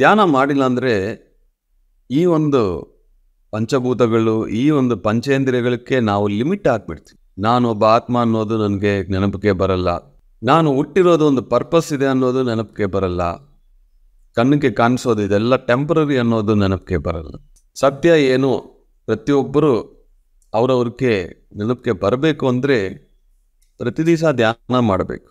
ಧ್ಯಾನ ಮಾಡಿಲ್ಲ ಅಂದರೆ ಈ ಒಂದು ಪಂಚಭೂತಗಳು ಈ ಒಂದು ಪಂಚೇಂದ್ರಿಯಗಳಿಗೆ ನಾವು ಲಿಮಿಟ್ ಹಾಕ್ಬಿಡ್ತೀವಿ ನಾನು ಒಬ್ಬ ಆತ್ಮ ಅನ್ನೋದು ನನಗೆ ನೆನಪಿಗೆ ಬರಲ್ಲ ನಾನು ಹುಟ್ಟಿರೋದು ಒಂದು ಪರ್ಪಸ್ ಇದೆ ಅನ್ನೋದು ನೆನಪಿಗೆ ಬರಲ್ಲ ಕಣ್ಣಿಗೆ ಕಾಣಿಸೋದು ಇದೆಲ್ಲ ಟೆಂಪ್ರರಿ ಅನ್ನೋದು ನೆನಪಿಗೆ ಬರಲ್ಲ ಸತ್ಯ ಏನು ಪ್ರತಿಯೊಬ್ಬರು ಅವರವ್ರಿಗೆ ನೆನಪಿಗೆ ಬರಬೇಕು ಅಂದರೆ ಪ್ರತಿ ದಿವಸ ಧ್ಯಾನ ಮಾಡಬೇಕು